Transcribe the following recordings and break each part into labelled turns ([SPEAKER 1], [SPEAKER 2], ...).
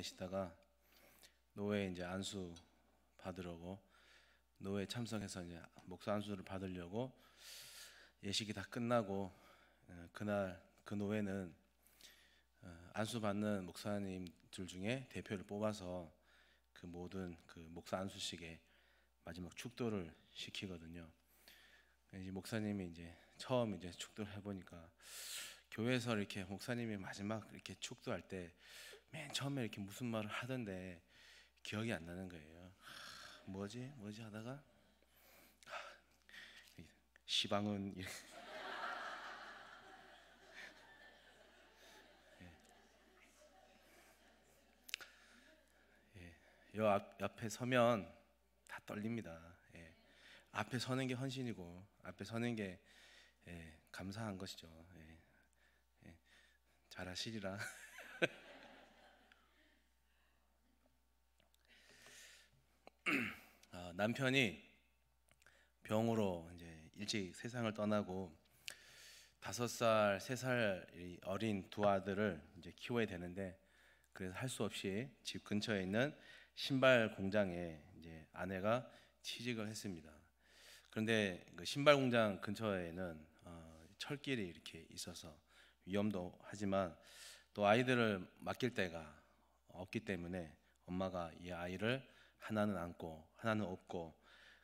[SPEAKER 1] 계시다가 노예 이제 안수 받으려고 노예 참석해서 이제 목사 안수를 받으려고 예식이 다 끝나고 어, 그날 그 노예는 어, 안수 받는 목사님 들 중에 대표를 뽑아서 그 모든 그 목사 안수식에 마지막 축도를 시키거든요. 이제 목사님이 이제 처음 이제 축도를 해보니까 교회에서 이렇게 목사님이 마지막 이렇게 축도할 때맨 처음에 이렇게 무슨 말을 하던데 기억이 안 나는 거예요. 뭐지? 뭐지 하다가 시방은 이렇게. 예. 예. 요 앞, 앞에 서면 다 떨립니다. 예. 앞에 서는 게 헌신이고 앞에 서는 게 예, 감사한 것이죠. 잘하시리라. 남편이 병으로 이제 일찍 세상을 떠나고 다섯 살, 세 살 어린 두 아들을 이제 키워야 되는데 그래서 할 수 없이 집 근처에 있는 신발 공장에 이제 아내가 취직을 했습니다. 그런데 그 신발 공장 근처에는 어, 철길이 이렇게 있어서 위험도 하지만 또 아이들을 맡길 때가 없기 때문에 엄마가 이 아이를 하나는 안고 하나는 없고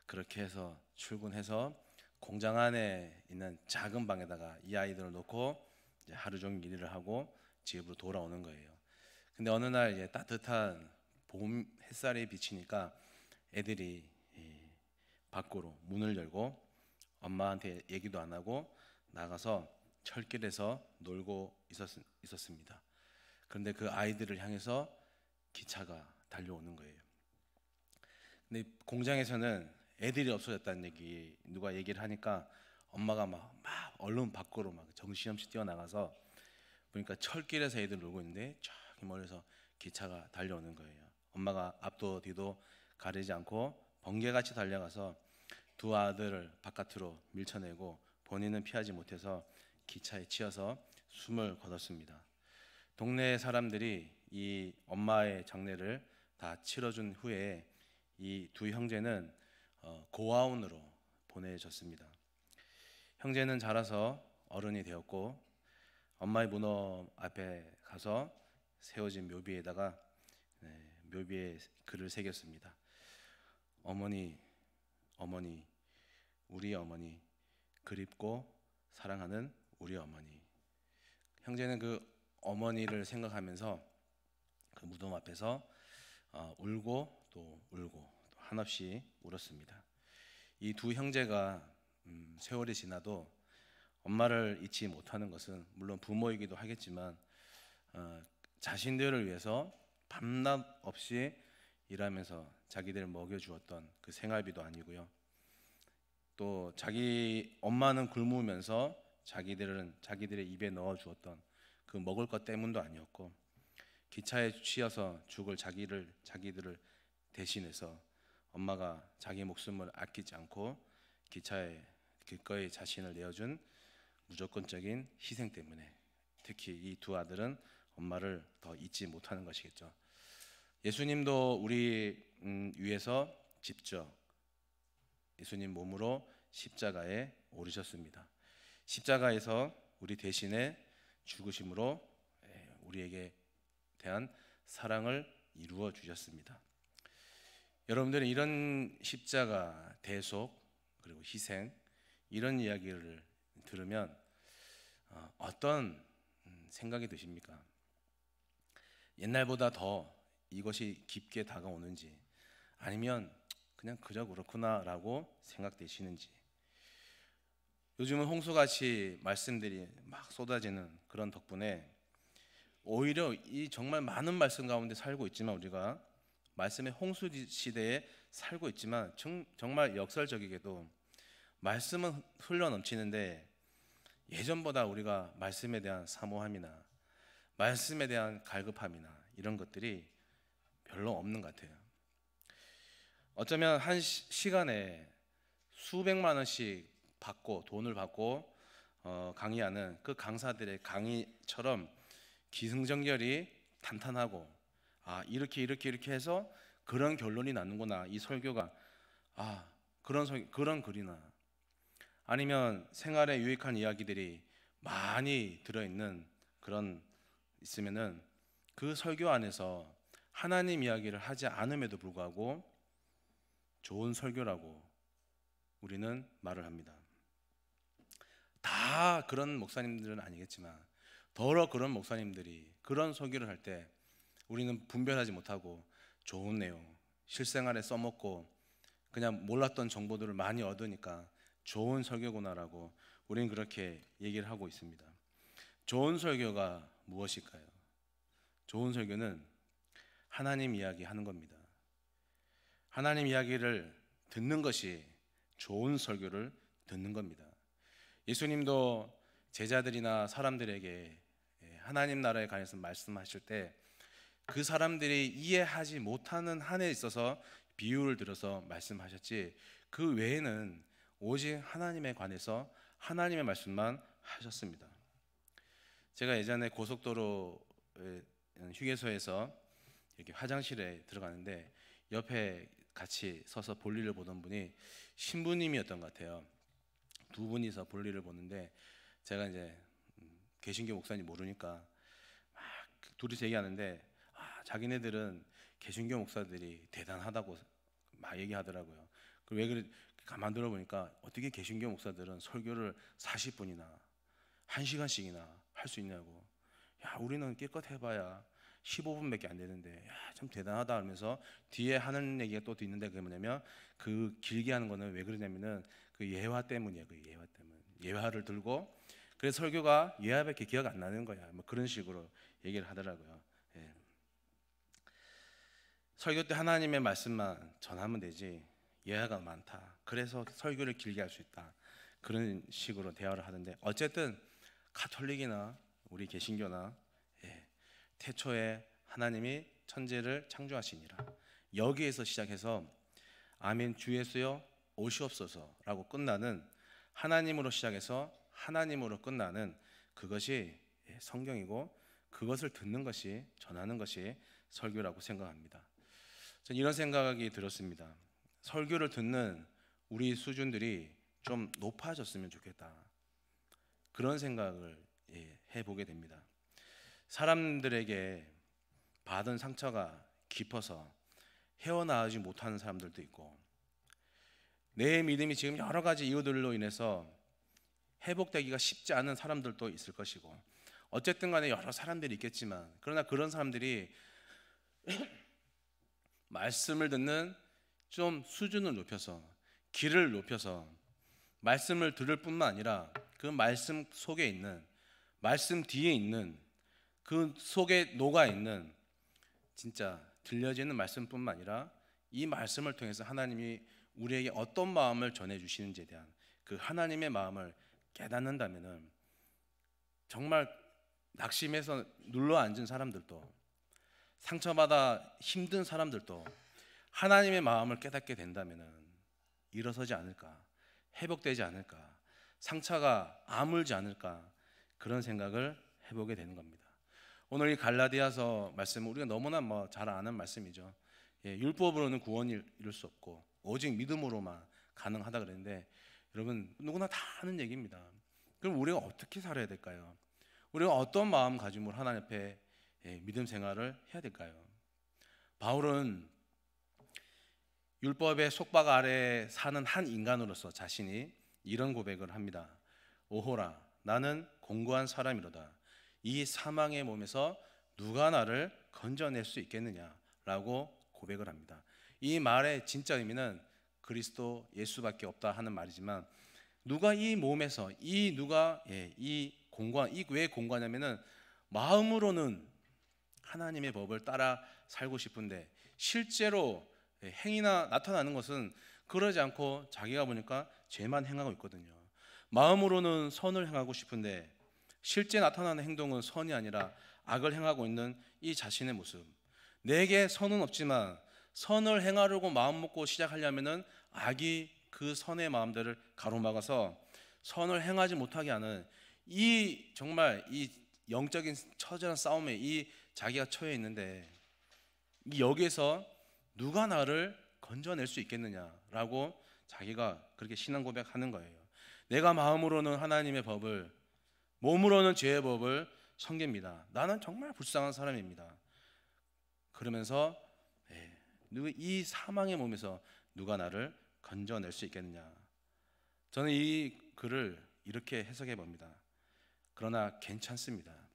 [SPEAKER 1] 그렇게 해서 출근해서 공장 안에 있는 작은 방에다가 이 아이들을 놓고 하루 종일 일을 하고 집으로 돌아오는 거예요. 근데 어느 날 이제 따뜻한 봄 햇살이 비치니까 애들이 밖으로 문을 열고 엄마한테 얘기도 안 하고 나가서 철길에서 놀고 있었, 있었습니다. 그런데 그 아이들을 향해서 기차가 달려오는 거예요. 근데 공장에서는 애들이 없어졌다는 얘기 누가 얘기를 하니까 엄마가 막, 막 얼른 밖으로 막 정신없이 뛰어나가서 보니까 철길에서 애들 놀고 있는데 저기 멀리서 기차가 달려오는 거예요. 엄마가 앞도 뒤도 가리지 않고 번개같이 달려가서 두 아들을 바깥으로 밀쳐내고 본인은 피하지 못해서 기차에 치여서 숨을 거뒀습니다. 동네 사람들이 이 엄마의 장례를 다 치러준 후에 이두 형제는 어, 고아원으로 보내졌습니다. 형제는 자라서 어른이 되었고 엄마의 문어 앞에 가서 세워진 묘비에다가 네, 묘비에 글을 새겼습니다. 어머니, 어머니, 우리 어머니, 그립고 사랑하는 우리 어머니. 형제는 그 어머니를 생각하면서 그 무덤 앞에서 어, 울고 또울 한없이 울었습니다. 이 두 형제가 음, 세월이 지나도 엄마를 잊지 못하는 것은 물론 부모이기도 하겠지만 어, 자신들을 위해서 밤낮 없이 일하면서 자기들을 먹여주었던 그 생활비도 아니고요. 또 자기 엄마는 굶으면서 자기들은 자기들의 입에 넣어주었던 그 먹을 것 때문도 아니었고 기차에 취해서 죽을 자기를 자기들을 대신해서 엄마가 자기 목숨을 아끼지 않고 기차에 기꺼이 자신을 내어준 무조건적인 희생 때문에 특히 이 두 아들은 엄마를 더 잊지 못하는 것이겠죠. 예수님도 우리 음, 위해서 직접 예수님 몸으로 십자가에 오르셨습니다. 십자가에서 우리 대신에 죽으심으로 예, 우리에게 대한 사랑을 이루어 주셨습니다. 여러분들은 이런 십자가, 대속, 그리고 희생 이런 이야기를 들으면 어, 어떤 음, 생각이 드십니까? 옛날보다 더 이것이 깊게 다가오는지 아니면 그냥 그저 그렇구나라고 생각되시는지 요즘은 홍수같이 말씀들이 막 쏟아지는 그런 덕분에 오히려 이 정말 많은 말씀 가운데 살고 있지만 우리가 말씀의 홍수 시대에 살고 있지만 정말 역설적이게도 말씀은 흘러 넘치는데 예전보다 우리가 말씀에 대한 사모함이나 말씀에 대한 갈급함이나 이런 것들이 별로 없는 것 같아요. 어쩌면 한 시, 간에 수백만 원씩 받고 돈을 받고 어, 강의하는 그 강사들의 강의처럼 기승전결이 탄탄하고 아 이렇게 이렇게 이렇게 해서 그런 결론이 나는구나 이 설교가 아 그런 설, 그런 글이나 아니면 생활에 유익한 이야기들이 많이 들어있는 그런 있으면은 그 설교 안에서 하나님 이야기를 하지 않음에도 불구하고 좋은 설교라고 우리는 말을 합니다. 다 그런 목사님들은 아니겠지만 더러 그런 목사님들이 그런 설교를 할때 우리는 분별하지 못하고 좋은 내용, 실생활에 써먹고 그냥 몰랐던 정보들을 많이 얻으니까 좋은 설교구나라고 우리는 그렇게 얘기를 하고 있습니다. 좋은 설교가 무엇일까요? 좋은 설교는 하나님 이야기 하는 겁니다. 하나님 이야기를 듣는 것이 좋은 설교를 듣는 겁니다. 예수님도 제자들이나 사람들에게 하나님 나라에 관해서 말씀하실 때그 사람들이 이해하지 못하는 한에 있어서 비유를 들어서 말씀하셨지 그 외에는 오직 하나님에 관해서 하나님의 말씀만 하셨습니다. 제가 예전에 고속도로 휴게소에서 이렇게 화장실에 들어가는데 옆에 같이 서서 볼일을 보던 분이 신부님이었던 것 같아요. 두 분이서 볼일을 보는데 제가 이제 음, 계신교 목사님 모르니까 막 둘이서 얘기하는데 자기네들은 개신교 목사들이 대단하다고 막 얘기하더라고요. 그 왜 그래? 가만 들어보니까 어떻게 개신교 목사들은 설교를 40분이나 1시간씩이나 할 수 있냐고. 야, 우리는 깨끗해봐야 15분밖에 안 되는데, 야, 참 대단하다 하면서 뒤에 하는 얘기가 또 있는데 그게 뭐냐면 그 길게 하는 거는 왜 그러냐면은 그 예화 때문이에그 예화 때문. 예화를 들고 그래서 설교가 예화밖에 기억 안 나는 거야. 뭐 그런 식으로 얘기를 하더라고요. 설교 때 하나님의 말씀만 전하면 되지 예화가 많다. 그래서 설교를 길게 할 수 있다. 그런 식으로 대화를 하는데 어쨌든 가톨릭이나 우리 개신교나 예, 태초에 하나님이 천재를 창조하시니라 여기에서 시작해서 아멘 주 예수여 오시옵소서라고 끝나는 하나님으로 시작해서 하나님으로 끝나는 그것이 예, 성경이고 그것을 듣는 것이 전하는 것이 설교라고 생각합니다. 전 이런 생각이 들었습니다. 설교를 듣는 우리 수준들이 좀 높아졌으면 좋겠다. 그런 생각을 예, 해보게 됩니다. 사람들에게 받은 상처가 깊어서 헤어나오지 못하는 사람들도 있고 내 믿음이 지금 여러 가지 이유들로 인해서 회복되기가 쉽지 않은 사람들도 있을 것이고 어쨌든 간에 여러 사람들이 있겠지만 그러나 그런 사람들이 말씀을 듣는 좀 수준을 높여서 길을 높여서 말씀을 들을 뿐만 아니라 그 말씀 속에 있는 말씀 뒤에 있는 그 속에 녹아 있는 진짜 들려지는 말씀뿐만 아니라 이 말씀을 통해서 하나님이 우리에게 어떤 마음을 전해 주시는지에 대한 그 하나님의 마음을 깨닫는다면은 정말 낙심해서 눌러 앉은 사람들도 상처받아 힘든 사람들도 하나님의 마음을 깨닫게 된다면 일어서지 않을까, 회복되지 않을까, 상처가 아물지 않을까 그런 생각을 해보게 되는 겁니다. 오늘 이 갈라디아서 말씀은 우리가 너무나 뭐 잘 아는 말씀이죠. 예, 율법으로는 구원이 이룰 수 없고 오직 믿음으로만 가능하다 그랬는데 여러분 누구나 다 아는 얘기입니다. 그럼 우리가 어떻게 살아야 될까요? 우리가 어떤 마음 가짐으로 하나님 앞에 예, 믿음 생활을 해야 될까요? 바울은 율법의 속박 아래 사는 한 인간으로서 자신이 이런 고백을 합니다. 오호라, 나는 공고한 사람이로다. 이 사망의 몸에서 누가 나를 건져낼 수 있겠느냐라고 고백을 합니다. 이 말의 진짜 의미는 그리스도 예수밖에 없다 하는 말이지만 누가 이 몸에서 이 누가 예, 이 공간 이왜 공간이냐면은 마음으로는 하나님의 법을 따라 살고 싶은데 실제로 행위나 나타나는 것은 그러지 않고 자기가 보니까 죄만 행하고 있거든요. 마음으로는 선을 행하고 싶은데 실제 나타나는 행동은 선이 아니라 악을 행하고 있는 이 자신의 모습. 내게 선은 없지만 선을 행하려고 마음 먹고 시작하려면은 악이 그 선의 마음들을 가로막아서 선을 행하지 못하게 하는 이 정말 이 영적인 처절한 싸움의 이 자기가 처해 있는데 여 역에서 누가 나를 건져낼 수 있겠느냐라고 자기가 그렇게 신앙 고백하는 거예요. 내가 마음으로는 하나님의 법을 몸으로는 죄의 법을 섬깁니다. 나는 정말 불쌍한 사람입니다. 그러면서 예, 이 사망의 몸에서 누가 나를 건져낼 수 있겠느냐. 저는 이 글을 이렇게 해석해 봅니다. 그러나 괜찮습니다.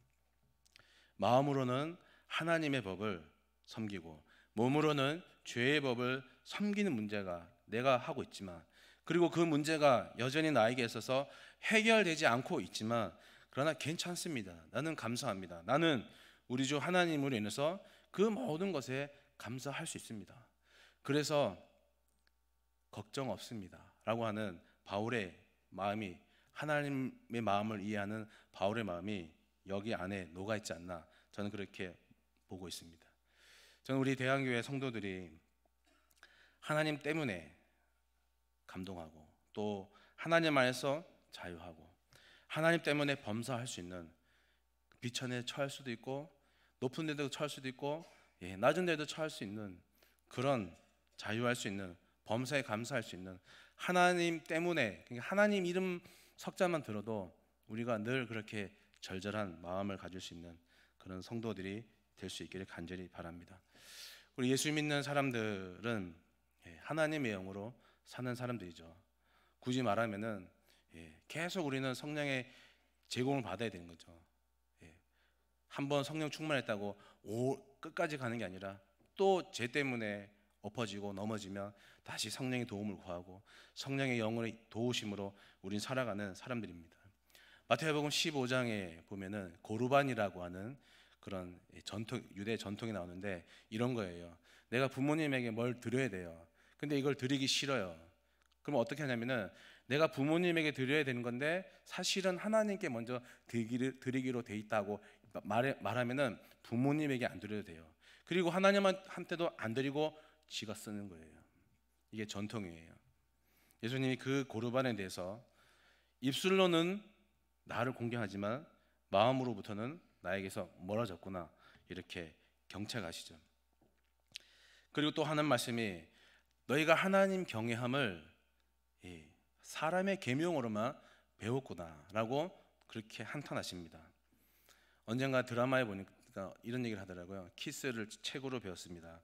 [SPEAKER 1] 마음으로는 하나님의 법을 섬기고 몸으로는 죄의 법을 섬기는 문제가 내가 하고 있지만 그리고 그 문제가 여전히 나에게 있어서 해결되지 않고 있지만 그러나 괜찮습니다. 나는 감사합니다. 나는 우리 주 하나님으로 인해서 그 모든 것에 감사할 수 있습니다. 그래서 걱정 없습니다. 라고 하는 바울의 마음이 하나님의 마음을 이해하는 바울의 마음이 여기 안에 녹아 있지 않나 저는 그렇게 보고 있습니다. 저는 우리 대한교회 성도들이 하나님 때문에 감동하고 또 하나님 안에서 자유하고 하나님 때문에 범사할 수 있는 비천에 처할 수도 있고 높은 데도 처할 수도 있고 예, 낮은 데도 처할 수 있는 그런 자유할 수 있는 범사에 감사할 수 있는 하나님 때문에 그러니까 하나님 이름 석자만 들어도 우리가 늘 그렇게 절절한 마음을 가질 수 있는 그런 성도들이 될 수 있기를 간절히 바랍니다. 우리 예수 믿는 사람들은 예, 하나님의 영으로 사는 사람들이죠. 굳이 말하면은 예, 계속 우리는 성령의 제공을 받아야 되는 거죠. 예, 한번 성령 충만했다고 오, 끝까지 가는 게 아니라 또 죄 때문에 엎어지고 넘어지면 다시 성령의 도움을 구하고 성령의 영을 도우심으로 우린 살아가는 사람들입니다. 마태복음 15장에 보면은 고르반이라고 하는 그런 전통 유대 전통이 나오는데 이런 거예요. 내가 부모님에게 뭘 드려야 돼요. 근데 이걸 드리기 싫어요. 그럼 어떻게 하냐면은 내가 부모님에게 드려야 되는 건데 사실은 하나님께 먼저 드리기로 돼 있다고 말해, 말하면은 부모님에게 안 드려도 돼요. 그리고 하나님한테도 안 드리고 지가 쓰는 거예요. 이게 전통이에요. 예수님이 그 고르반에 대해서 입술로는 나를 공경하지만 마음으로부터는 나에게서 멀어졌구나 이렇게 경책하시죠. 그리고 또 하는 말씀이 너희가 하나님 경외함을 예, 사람의 계명으로만 배웠구나라고 그렇게 한탄하십니다. 언젠가 드라마에 보니까 그러니까 이런 얘기를 하더라고요. 키스를 책으로 배웠습니다.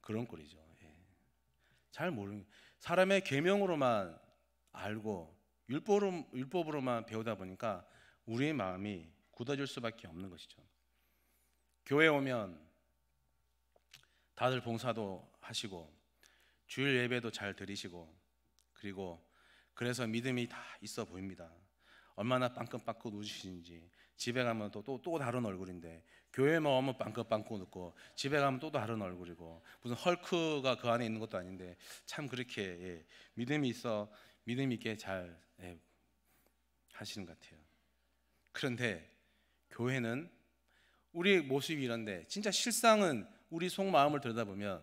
[SPEAKER 1] 그런 꼴이죠. 예. 잘 모르는 사람의 계명으로만 알고 율법으로, 율법으로만 배우다 보니까 우리의 마음이 굳어질 수밖에 없는 것이죠. 교회 오면 다들 봉사도 하시고 주일 예배도 잘 드리시고 그리고 그래서 믿음이 다 있어 보입니다. 얼마나 빵끈빵끈 웃으시는지 집에 가면 또또 또 다른 얼굴인데 교회만 오면 뭐 빵끈빵끈 웃고 집에 가면 또 다른 얼굴이고 무슨 헐크가 그 안에 있는 것도 아닌데 참 그렇게 예, 믿음이 있어 믿음 있게 잘 예, 하시는 것 같아요. 그런데 교회는 우리 모습이 이런데 진짜 실상은 우리 속 마음을 들여다보면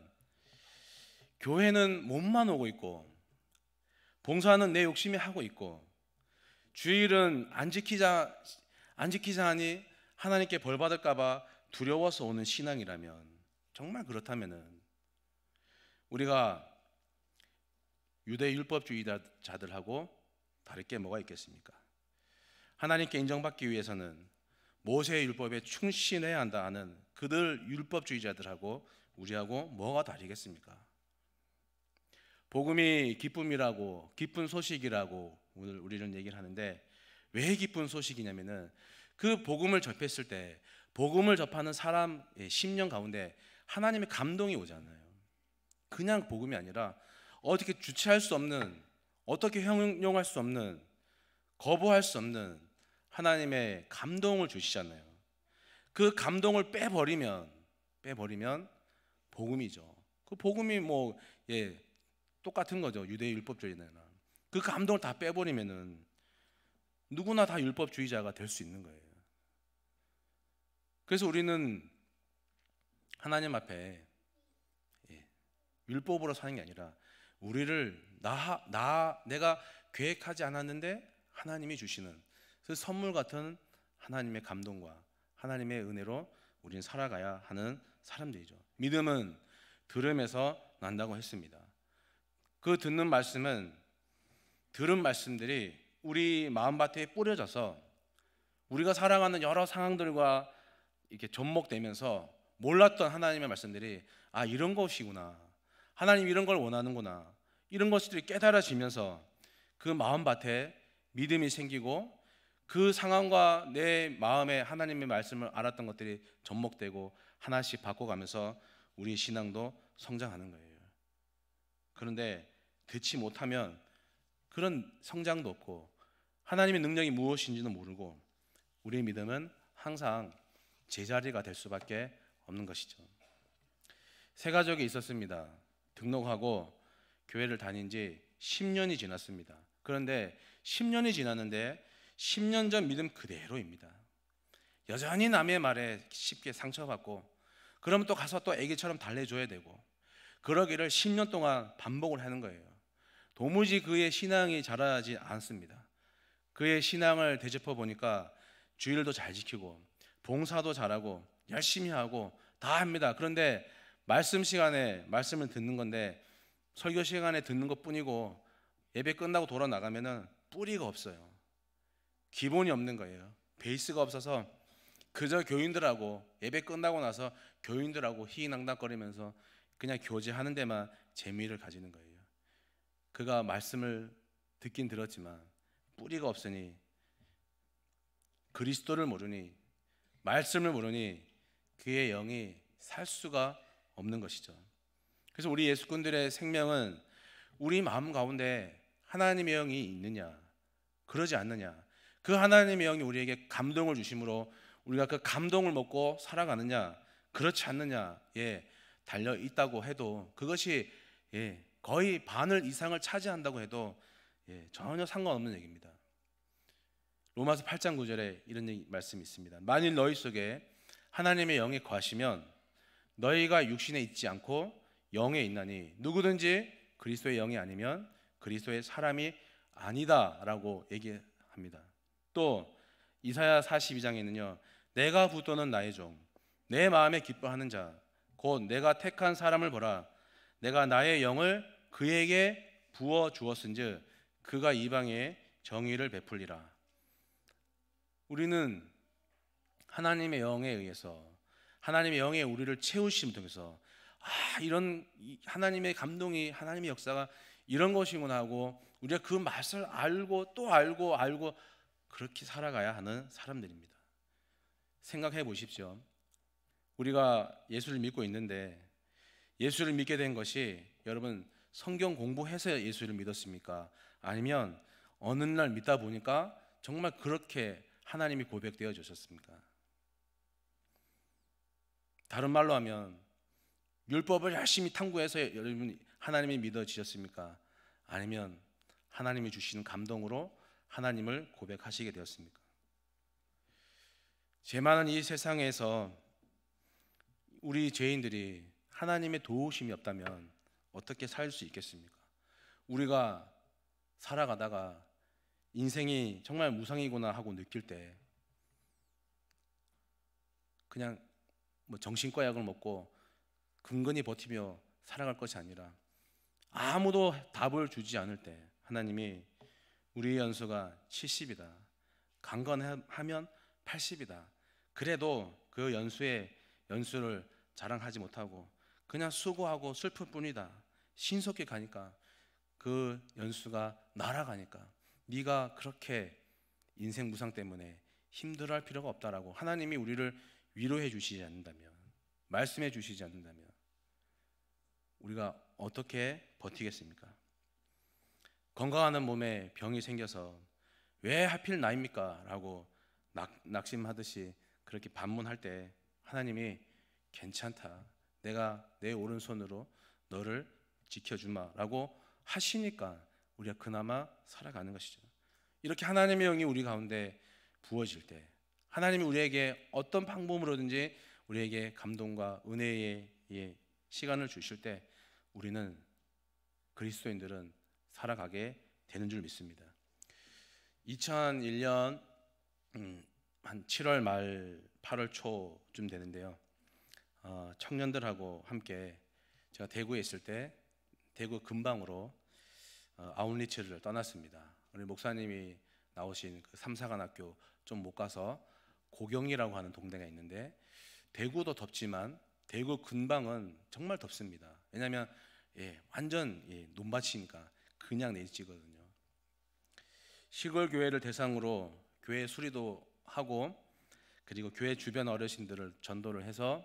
[SPEAKER 1] 교회는 몸만 오고 있고 봉사는 내 욕심이 하고 있고 주일은 안 지키자 안 지키자 하니 하나님께 벌 받을까 봐 두려워서 오는 신앙이라면 정말 그렇다면은 우리가 유대 율법주의자들하고 다를 게 뭐가 있겠습니까? 하나님께 인정받기 위해서는 모세의 율법에 충신해야 한다 는 그들 율법주의자들하고 우리하고 뭐가 다르겠습니까? 복음이 기쁨이라고 기쁜 소식이라고 오늘 우리는 얘기를 하는데 왜 기쁜 소식이냐면은 그 복음을 접했을 때 복음을 접하는 사람의 심령 가운데 하나님의 감동이 오잖아요. 그냥 복음이 아니라 어떻게 주체할 수 없는 어떻게 형용할 수 없는 거부할 수 없는 하나님의 감동을 주시잖아요. 그 감동을 빼버리면 빼버리면 복음이죠. 그 복음이 뭐 예, 똑같은 거죠. 유대 율법주의나 그 감동을 다 빼버리면은 누구나 다 율법주의자가 될 수 있는 거예요. 그래서 우리는 하나님 앞에 예, 율법으로 사는 게 아니라 우리를 나, 나 내가 계획하지 않았는데 하나님이 주시는 그 선물 같은 하나님의 감동과 하나님의 은혜로 우리는 살아가야 하는 사람들이죠. 믿음은 들음에서 난다고 했습니다. 그 듣는 말씀은 들은 말씀들이 우리 마음밭에 뿌려져서 우리가 살아가는 여러 상황들과 이렇게 접목되면서 몰랐던 하나님의 말씀들이 아 이런 것이구나 하나님 이런 걸 원하는구나. 이런 것들이 깨달아지면서 그 마음밭에 믿음이 생기고 그 상황과 내 마음에 하나님의 말씀을 알았던 것들이 접목되고 하나씩 바꿔가면서 우리 신앙도 성장하는 거예요. 그런데 듣지 못하면 그런 성장도 없고 하나님의 능력이 무엇인지는 모르고 우리의 믿음은 항상 제자리가 될 수밖에 없는 것이죠. 세 가족이 있었습니다. 등록하고 교회를 다닌 지 10년이 지났습니다. 그런데 10년이 지났는데 10년 전 믿음 그대로입니다. 여전히 남의 말에 쉽게 상처받고 그러면 또 가서 또 애기처럼 달래줘야 되고 그러기를 10년 동안 반복을 하는 거예요. 도무지 그의 신앙이 자라지 않습니다. 그의 신앙을 되짚어 보니까 주일도 잘 지키고 봉사도 잘하고 열심히 하고 다 합니다. 그런데 말씀 시간에 말씀을 듣는 건데 설교 시간에 듣는 것뿐이고 예배 끝나고 돌아 나가면은 뿌리가 없어요. 기본이 없는 거예요. 베이스가 없어서 그저 교인들하고 예배 끝나고 나서 교인들하고 희낭닥거리면서 그냥 교제하는 데만 재미를 가지는 거예요. 그가 말씀을 듣긴 들었지만 뿌리가 없으니 그리스도를 모르니 말씀을 모르니 그의 영이 살 수가 없는 것이죠. 그래서 우리 예수꾼들의 생명은 우리 마음 가운데 하나님의 영이 있느냐, 그러지 않느냐, 그 하나님의 영이 우리에게 감동을 주심으로 우리가 그 감동을 먹고 살아가느냐, 그렇지 않느냐에 달려 있다고 해도 그것이 예, 거의 반을 이상을 차지한다고 해도 예, 전혀 상관없는 얘기입니다. 로마서 8장 9절에 이런 말씀이 있습니다. 만일 너희 속에 하나님의 영이 거하시면 너희가 육신에 있지 않고 영에 있나니 누구든지 그리스도의 영이 아니면 그리스도의 사람이 아니다라고 얘기합니다. 또 이사야 42장에는요. 내가 붙도는 나의 종, 내 마음에 기뻐하는 자, 곧 내가 택한 사람을 보라. 내가 나의 영을 그에게 부어 주었은즉 그가 이방에 정의를 베풀리라. 우리는 하나님의 영에 의해서 하나님의 영에 우리를 채우심 통해서 아 이런 하나님의 감동이 하나님의 역사가 이런 것이구나 하고 우리가 그 맛을 알고 또 알고 알고 그렇게 살아가야 하는 사람들입니다. 생각해 보십시오. 우리가 예수를 믿고 있는데 예수를 믿게 된 것이 여러분 성경 공부해서 예수를 믿었습니까? 아니면 어느 날 믿다 보니까 정말 그렇게 하나님이 고백되어 주셨습니까? 다른 말로 하면 율법을 열심히 탐구해서 여러분 하나님이 믿어지셨습니까? 아니면 하나님이 주시는 감동으로 하나님을 고백하시게 되었습니까? 제 많은 이 세상에서 우리 죄인들이 하나님의 도우심이 없다면 어떻게 살 수 있겠습니까? 우리가 살아가다가 인생이 정말 무상이구나 하고 느낄 때 그냥 뭐 정신과 약을 먹고 근근히 버티며 살아갈 것이 아니라 아무도 답을 주지 않을 때 하나님이 우리의 연수가 70이다. 강건하면 80이다. 그래도 그 연수의 연수를 자랑하지 못하고 그냥 수고하고 슬플 뿐이다. 신속히 가니까 그 연수가 날아가니까 네가 그렇게 인생 무상 때문에 힘들어할 필요가 없다라고 하나님이 우리를 위로해 주시지 않는다면, 말씀해 주시지 않는다면, 우리가 어떻게 버티겠습니까? 건강하는 몸에 병이 생겨서 왜 하필 나입니까? 라고 낙, 낙심하듯이 그렇게 반문할 때 하나님이 괜찮다. 내가 내 오른손으로 너를 지켜주마. 라고 하시니까 우리가 그나마 살아가는 것이죠. 이렇게 하나님의 영이 우리 가운데 부어질 때 하나님이 우리에게 어떤 방법으로든지 우리에게 감동과 은혜의 예, 시간을 주실 때 우리는 그리스도인들은 살아가게 되는 줄 믿습니다. 2001년 음, 한 7월 말 8월 초쯤 되는데요. 어, 청년들하고 함께 제가 대구에 있을 때 대구 근방으로 어, 아웃리치를 떠났습니다. 우리 목사님이 나오신 그 삼사관학교 좀 못 가서 고경이라고 하는 동네가 있는데 대구도 덥지만 대구 근방은 정말 덥습니다. 왜냐하면 예, 완전 예, 논밭이니까 그냥 내지거든요. 시골 교회를 대상으로 교회 수리도 하고 그리고 교회 주변 어르신들을 전도를 해서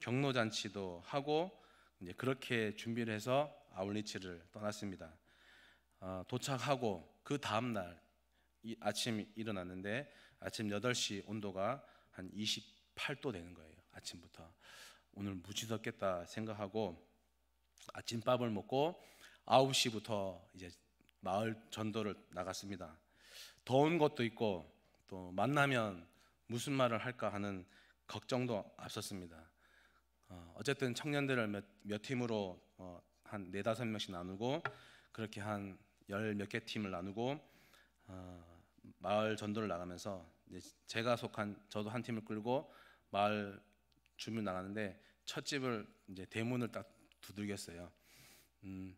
[SPEAKER 1] 경로 잔치도 하고 이제 그렇게 준비를 해서 아울리치를 떠났습니다. 어, 도착하고 그 다음 날 아침 일어났는데 아침 8시 온도가 한 28도 되는 거예요. 아침부터. 오늘 무지 덥겠다 생각하고 아침밥을 먹고 9시부터 이제 마을 전도를 나갔습니다. 더운 것도 있고 또 만나면 무슨 말을 할까 하는 걱정도 앞섰습니다. 어, 쨌든 청년들을 몇, 몇 팀으로 어, 한 네다섯 명씩 나누고 그렇게 한 열 몇 개 팀을 나누고 어, 마을 전도를 나가면서 제가 속한 저도 한 팀을 끌고 마을 주민 나갔는데첫 집을 이제 대문을 딱 두들겼어요. 음,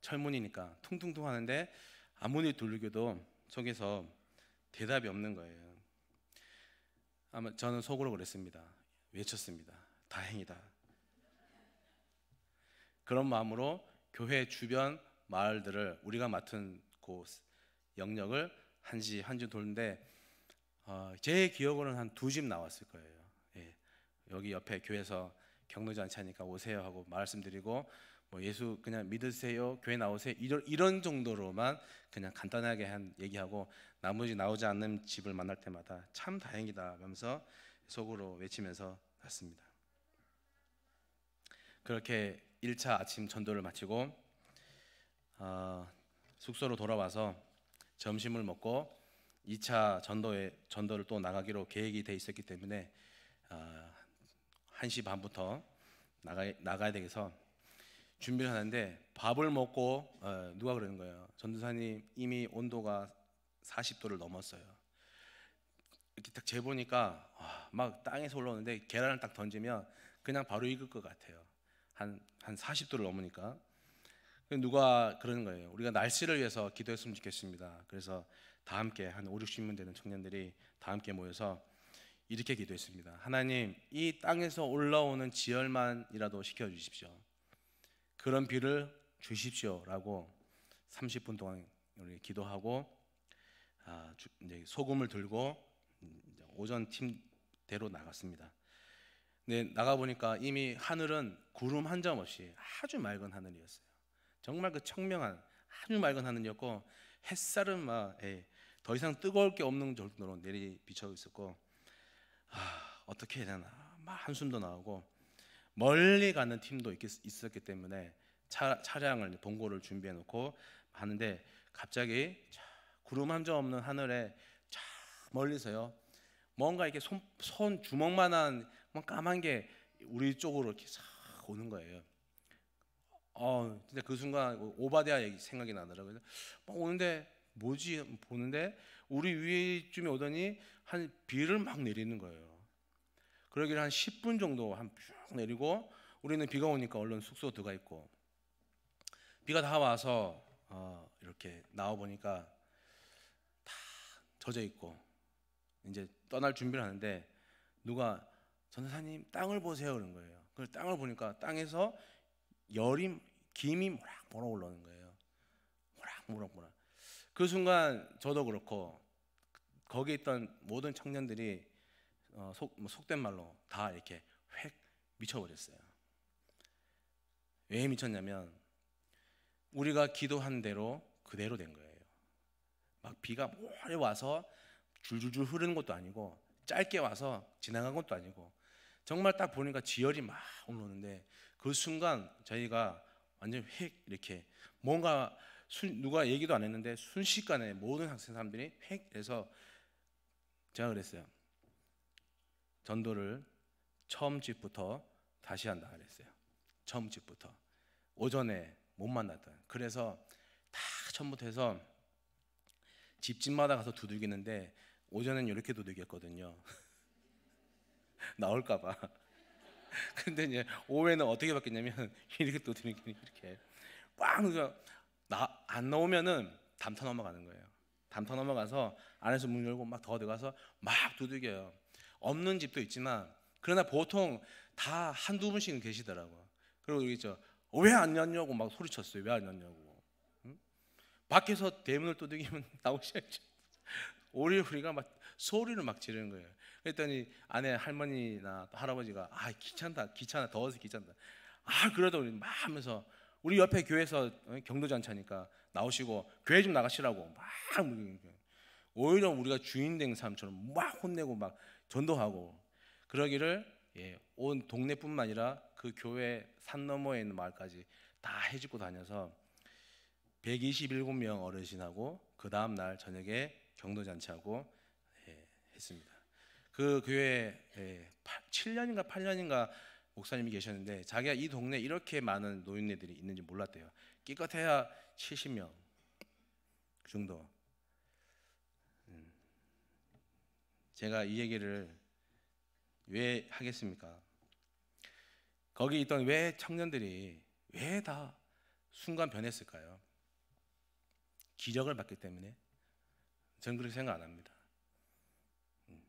[SPEAKER 1] 철문이니까 퉁퉁퉁 하는데 아무리 두들겨도 속에서 대답이 없는 거예요. 아마 저는 속으로 그랬습니다. 외쳤습니다. 다행이다. 그런 마음으로 교회 주변 마을들을 우리가 맡은 곳 영역을 한시 한주 돌는데 어, 제 기억으로는 한 두 집 나왔을 거예요. 예, 여기 옆에 교회에서 경로잔치하니까 오세요 하고 말씀드리고 뭐 예수 그냥 믿으세요 교회 나오세요 이런, 이런 정도로만 그냥 간단하게 한 얘기하고 나머지 나오지 않는 집을 만날 때마다 참 다행이다 하면서 속으로 외치면서 갔습니다. 그렇게 1차 아침 전도를 마치고 어, 숙소로 돌아와서 점심을 먹고 2차 전도에 전도를 또 나가기로 계획이 돼 있었기 때문에 1시 아, 반부터 나가 나가야 되겠어. 준비를 하는데 밥을 먹고 어, 누가 그러는 거예요. 전도사님 이미 온도가 40도를 넘었어요. 이렇게 딱 재보니까 막 땅에서 올라오는데 계란을 딱 던지면 그냥 바로 익을 것 같아요. 한, 한 40도를 넘으니까. 누가 그러는 거예요. 우리가 날씨를 위해서 기도했으면 좋겠습니다. 그래서 다 함께 한 5, 60명 되는 청년들이 다 함께 모여서 이렇게 기도했습니다. 하나님, 이 땅에서 올라오는 지열만이라도 시켜 주십시오. 그런 비를 주십시오라고 30분 동안 우리 기도하고 아, 주, 이제 소금을 들고 오전 팀대로 나갔습니다. 근 나가 보니까 이미 하늘은 구름 한 점 없이 아주 맑은 하늘이었어요. 정말 그 청명한 아주 맑은 하늘이었고 햇살은 막 예, 더 이상 뜨거울 게 없는 정도로 내리 비쳐 있었고 아, 어떻게 해야 되나 막 한숨도 나오고 멀리 가는 팀도 있었기 때문에 차, 차량을 봉고를 준비해 놓고 하는데 갑자기 구름 한 점 없는 하늘에 멀리서요 뭔가 이렇게 손, 손 주먹만한 까만 게 우리 쪽으로 이렇게 싹 오는 거예요. 어, 근데 그 순간 오바데아 생각이 나더라고요. 막 오는데 뭐지 보는데 우리 위쯤에 오더니 한 비를 막 내리는 거예요. 그러기한 10분 정도 한쭉 내리고 우리는 비가 오니까 얼른 숙소 들어가 있고 비가 다 와서 어 이렇게 나와 보니까 다 젖어 있고 이제 떠날 준비를 하는데 누가 전사님 땅을 보세요 그런 거예요. 그 땅을 보니까 땅에서 열이 김이 모락 몰아 올라오는 거예요. 모락 모락 모락. 그 순간 저도 그렇고 거기 있던 모든 청년들이 어, 속, 뭐 속된 말로 다 이렇게 획 미쳐버렸어요. 왜 미쳤냐면 우리가 기도한 대로 그대로 된 거예요. 막 비가 몰래 와서 줄줄줄 흐르는 것도 아니고 짧게 와서 지나간 것도 아니고 정말 딱 보니까 지열이 막올라는데그 순간 저희가 완전 획 이렇게 뭔가 순, 누가 얘기도 안 했는데 순식간에 모든 학생 사람들이 획 해서 제가 그랬어요. 전도를 처음 집부터 다시 한다 그랬어요. 처음 집부터 오전에 못 만났던. 그래서 다 처음부터 해서 집집마다 가서 두들기는데 오전엔 이렇게 두들겼거든요. 나올까봐. 근데 이제 오후에는 어떻게 바뀌냐면 이렇게 두들기 이렇게 꽝 그래서 나안 나오면은 담터 넘어가는 거예요. 담타 넘어가서 안에서 문 열고 막 더 들어가서 막 두들겨요. 없는 집도 있지만 그러나 보통 다 한두 분씩은 계시더라고 그리고 있죠. 왜 안 열냐고 막 소리쳤어요. 왜 안 열냐고. 응? 밖에서 대문을 두들기면 나오셔야죠. 오히려 우리가 막 소리를 막 지르는 거예요. 그랬더니 아내 할머니나 할아버지가 아 귀찮다 귀찮아 더워서 귀찮다. 아 그러다 우리 막 하면서 우리 옆에 교회에서 어, 경도잔치니까 나오시고 교회 좀 나가시라고 막 오히려 우리가 주인 된 사람처럼 막 혼내고 막 전도하고 그러기를 예, 온 동네뿐만 아니라 그 교회 산 너머에 있는 마을까지 다 해주고 다녀서 127명 어르신하고 그 다음 날 저녁에 경도 잔치하고 예, 했습니다. 그 교회 예, 7년인가 8년인가 목사님이 계셨는데 자기가 이 동네 이렇게 많은 노인네들이 있는지 몰랐대요. 끼껏해야 70명 그 정도. 음. 제가 이 얘기를 왜 하겠습니까? 거기 있던 왜 청년들이 왜 다 순간 변했을까요? 기적을 받기 때문에 저 그렇게 생각 안 합니다. 음.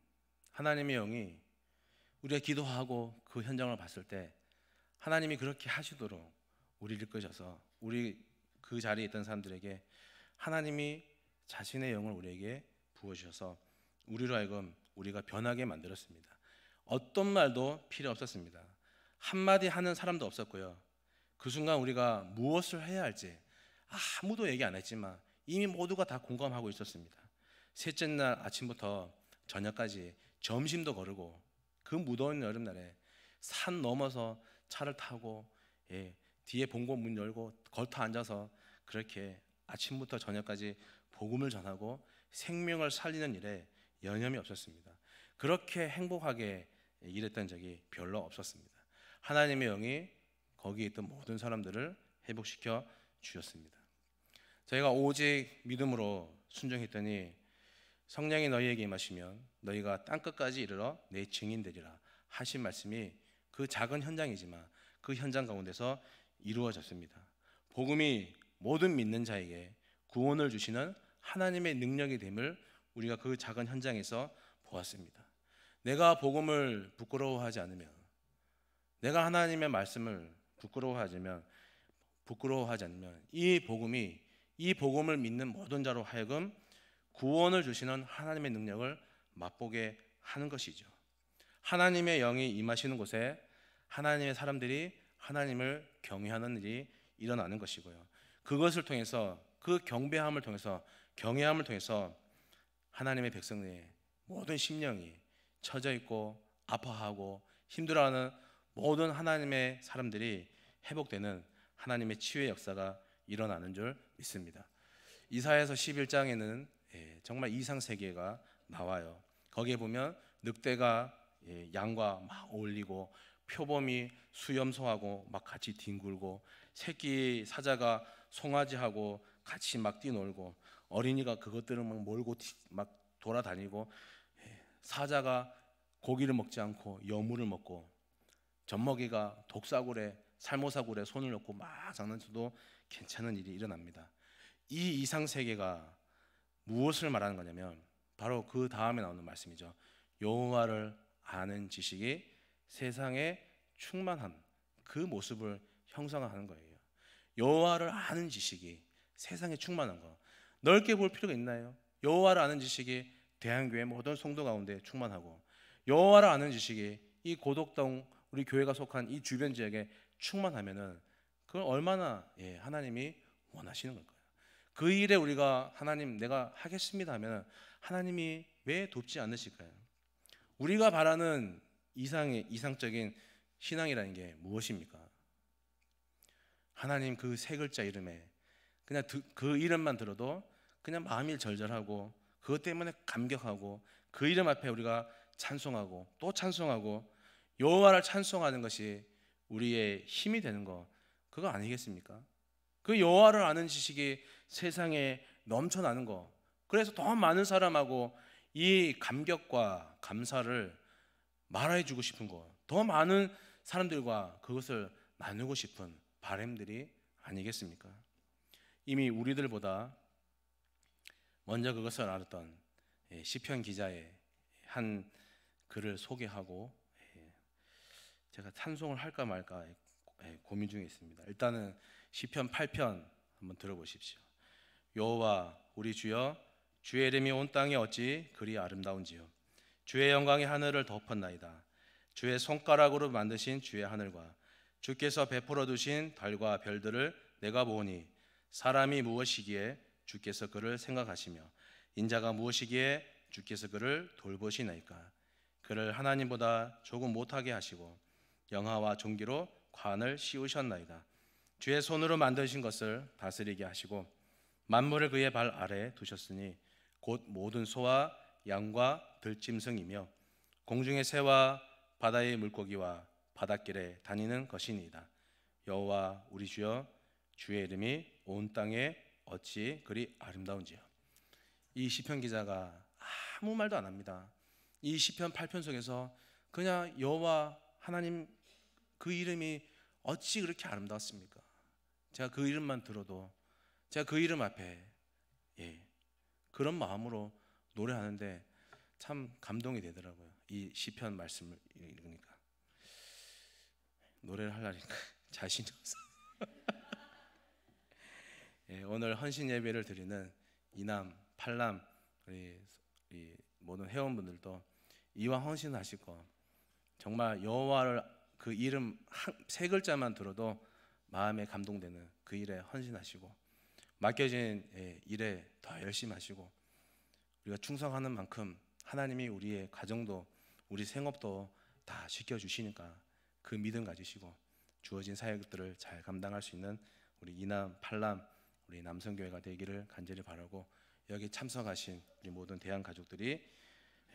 [SPEAKER 1] 하나님의 영이 우리가 기도하고 그 현장을 봤을 때 하나님이 그렇게 하시도록 우리를 끄셔서 우리 그 자리에 있던 사람들에게 하나님이 자신의 영을 우리에게 부어주셔서 우리로 하여금 우리가 변하게 만들었습니다. 어떤 말도 필요 없었습니다. 한마디 하는 사람도 없었고요. 그 순간 우리가 무엇을 해야 할지 아무도 얘기 안 했지만 이미 모두가 다 공감하고 있었습니다. 셋째 날 아침부터 저녁까지 점심도 거르고 그 무더운 여름날에 산 넘어서 차를 타고 예, 뒤에 본고 문 열고 걸터 앉아서 그렇게 아침부터 저녁까지 복음을 전하고 생명을 살리는 일에 여념이 없었습니다. 그렇게 행복하게 일했던 적이 별로 없었습니다. 하나님의 영이 거기에 있던 모든 사람들을 회복시켜 주셨습니다. 저희가 오직 믿음으로 순종했더니 성령이 너희에게 임하시면 너희가 땅 끝까지 이르러 내 증인 되리라 하신 말씀이 그 작은 현장이지만 그 현장 가운데서 이루어졌습니다. 복음이 모든 믿는 자에게 구원을 주시는 하나님의 능력이 됨을 우리가 그 작은 현장에서 보았습니다. 내가 복음을 부끄러워하지 않으면 내가 하나님의 말씀을 부끄러워하지면 부끄러워하지 않으면 이 복음이 이 복음을 믿는 모든 자로 하여금 구원을 주시는 하나님의 능력을 맛보게 하는 것이죠. 하나님의 영이 임하시는 곳에 하나님의 사람들이 하나님을 경외하는 일이 일어나는 것이고요. 그것을 통해서 그 경배함을 통해서 경외함을 통해서 하나님의 백성의 모든 심령이 처져 있고 아파하고 힘들어하는 모든 하나님의 사람들이 회복되는 하나님의 치유의 역사가 일어나는 줄 믿습니다. 이사야서 11장에는 예, 정말 이상 세계가 나와요. 거기에 보면 늑대가 예, 양과 막 어울리고 표범이 수염소하고 막 같이 뒹굴고 새끼 사자가 송아지하고 같이 막 뛰놀고 어린이가 그것들을 막 몰고 막 돌아다니고 예, 사자가 고기를 먹지 않고 여물을 먹고 젖먹이가 독사굴에 살모사굴에 손을 넣고 막 장난쳐도 괜찮은 일이 일어납니다. 이 이상 세계가 무엇을 말하는 거냐면 바로 그 다음에 나오는 말씀이죠. 여호와를 아는 지식이 세상에 충만함 그 모습을 형성하는 거예요. 여호와를 아는 지식이 세상에 충만한 거 넓게 볼 필요가 있나요? 여호와를 아는 지식이 대한교회 모든 성도 가운데 충만하고 여호와를 아는 지식이 이 고덕동 우리 교회가 속한 이 주변 지역에 충만하면은 그걸 얼마나 예, 하나님이 원하시는 걸까요? 그 일에 우리가 하나님 내가 하겠습니다 하면 하나님이 왜 돕지 않으실까요? 우리가 바라는 이상의 이상적인 신앙이라는 게 무엇입니까? 하나님 그 세 글자 이름에 그냥 그 이름만 들어도 그냥 마음이 절절하고 그것 때문에 감격하고 그 이름 앞에 우리가 찬송하고 또 찬송하고 여호와를 찬송하는 것이 우리의 힘이 되는 거 그거 아니겠습니까? 그 여호와를 아는 지식이 세상에 넘쳐나는 거. 그래서 더 많은 사람하고 이 감격과 감사를 말해 주고 싶은 거. 더 많은 사람들과 그것을 나누고 싶은 바램들이 아니겠습니까? 이미 우리들보다 먼저 그것을 알았던 예, 시편 기자의 한 글을 소개하고 예, 제가 찬송을 할까 말까 예, 고민 중에 있습니다. 일단은 시편 8편 한번 들어보십시오. 여호와 우리 주여 주의 이름이 온 땅에 어찌 그리 아름다운지요 주의 영광이 하늘을 덮었나이다 주의 손가락으로 만드신 주의 하늘과 주께서 베풀어 두신 달과 별들을 내가 보니 사람이 무엇이기에 주께서 그를 생각하시며 인자가 무엇이기에 주께서 그를 돌보시나이까 그를 하나님보다 조금 못하게 하시고 영화와 종기로 관을 씌우셨나이다 주의 손으로 만드신 것을 다스리게 하시고 만물을 그의 발아래 두셨으니 곧 모든 소와 양과 들짐승이며 공중의 새와 바다의 물고기와 바닷길에 다니는 것이니이다. 여호와 우리 주여 주의 이름이 온 땅에 어찌 그리 아름다운지요. 이 시편 기자가 아무 말도 안 합니다. 이 시편 8편 속에서 그냥 여호와 하나님 그 이름이 어찌 그렇게 아름다웠습니까? 제가 그 이름만 들어도 제가 그 이름 앞에 예, 그런 마음으로 노래하는데 참 감동이 되더라고요. 이 시편 말씀을 읽으니까 노래를 하려니까 자신이 없어. 예, 오늘 헌신 예배를 드리는 이남, 팔남 우리, 우리 모든 회원분들도 이와 헌신하실 거 정말 여호와를 그 이름 한, 세 글자만 들어도 마음에 감동되는 그 일에 헌신하시고 맡겨진 예, 일에 더 열심히 하시고 우리가 충성하는 만큼 하나님이 우리의 가정도 우리 생업도 다 지켜주시니까 그 믿음 가지시고 주어진 사역들을 잘 감당할 수 있는 우리 이남 팔남 우리 남성교회가 되기를 간절히 바라고 여기 참석하신 우리 모든 대한 가족들이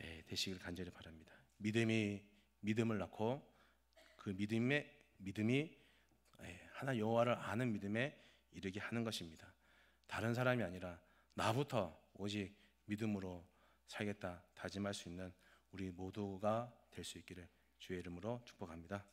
[SPEAKER 1] 예, 되시길 간절히 바랍니다. 믿음이 믿음을 낳고 그 믿음의 믿음이 예, 하나 여호와를 아는 믿음에 이르게 하는 것입니다. 다른 사람이 아니라 나부터 오직 믿음으로 살겠다 다짐할 수 있는 우리 모두가 될 수 있기를 주의 이름으로 축복합니다.